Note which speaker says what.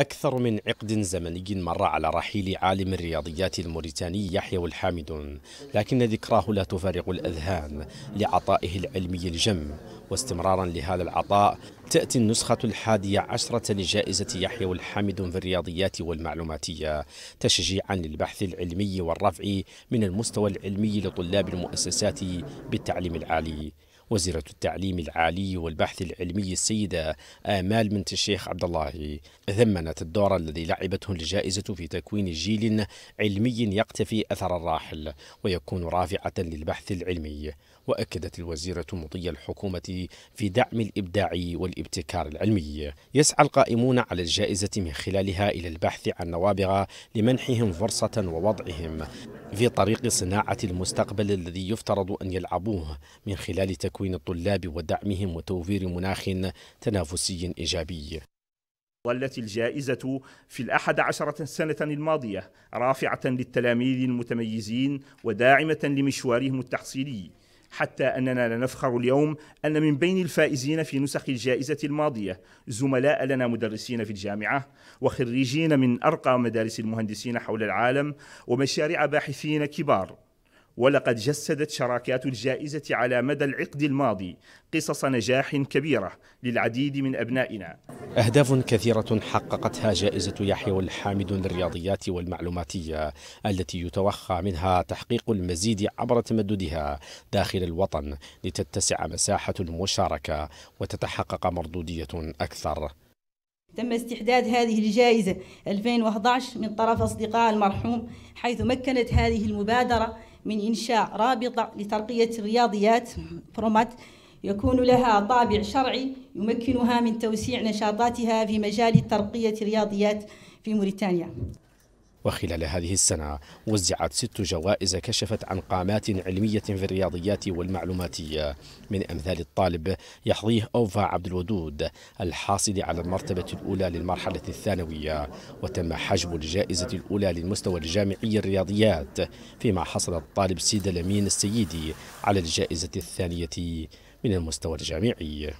Speaker 1: أكثر من عقد زمني مر على رحيل عالم الرياضيات الموريتاني يحيى الحامد لكن ذكراه لا تفارق الأذهان لعطائه العلمي الجم واستمرارا لهذا العطاء تأتي النسخة الحادية عشرة لجائزة يحيى الحامد في الرياضيات والمعلوماتية تشجيعا للبحث العلمي والرفع من المستوى العلمي لطلاب المؤسسات بالتعليم العالي وزيرة التعليم العالي والبحث العلمي السيدة آمال بنت الشيخ عبد الله ذمنت الدور الذي لعبته الجائزة في تكوين جيل علمي يقتفي أثر الراحل ويكون رافعة للبحث العلمي وأكدت الوزيرة مضي الحكومة في دعم الإبداع والابتكار العلمي يسعى القائمون على الجائزة من خلالها إلى البحث عن نوابغ لمنحهم فرصة ووضعهم في طريق صناعة المستقبل الذي يفترض أن يلعبوه من خلال تكوين الطلاب ودعمهم وتوفير مناخ تنافسي إيجابي
Speaker 2: ظلت الجائزة في الأحد عشرة سنة الماضية رافعة للتلاميذ المتميزين وداعمة لمشوارهم التحصيلي حتى أننا لنفخر اليوم أن من بين الفائزين في نسخ الجائزة الماضية زملاء لنا مدرسين في الجامعة وخريجين من أرقى مدارس المهندسين حول العالم ومشاريع باحثين كبار ولقد جسدت شراكات الجائزة على مدى العقد الماضي قصص نجاح كبيرة للعديد من أبنائنا
Speaker 1: أهداف كثيرة حققتها جائزة يحيى الحامد للرياضيات والمعلوماتية التي يتوخى منها تحقيق المزيد عبر تمددها داخل الوطن لتتسع مساحة المشاركة وتتحقق مردودية أكثر
Speaker 3: تم استحداث هذه الجائزة 2011 من طرف أصدقاء المرحوم حيث مكنت هذه المبادرة من إنشاء رابطة لترقية الرياضيات فرومات يكون لها طابع شرعي يمكنها من توسيع نشاطاتها في مجال ترقية الرياضيات في موريتانيا
Speaker 1: وخلال هذه السنة وزعت ست جوائز كشفت عن قامات علمية في الرياضيات والمعلوماتية من أمثال الطالب يحظيه أوفا عبد الودود الحاصل على المرتبة الأولى للمرحلة الثانوية وتم حجب الجائزة الأولى للمستوى الجامعي الرياضيات فيما حصل الطالب سيد الأمين السيدي على الجائزة الثانية من المستوى الجامعي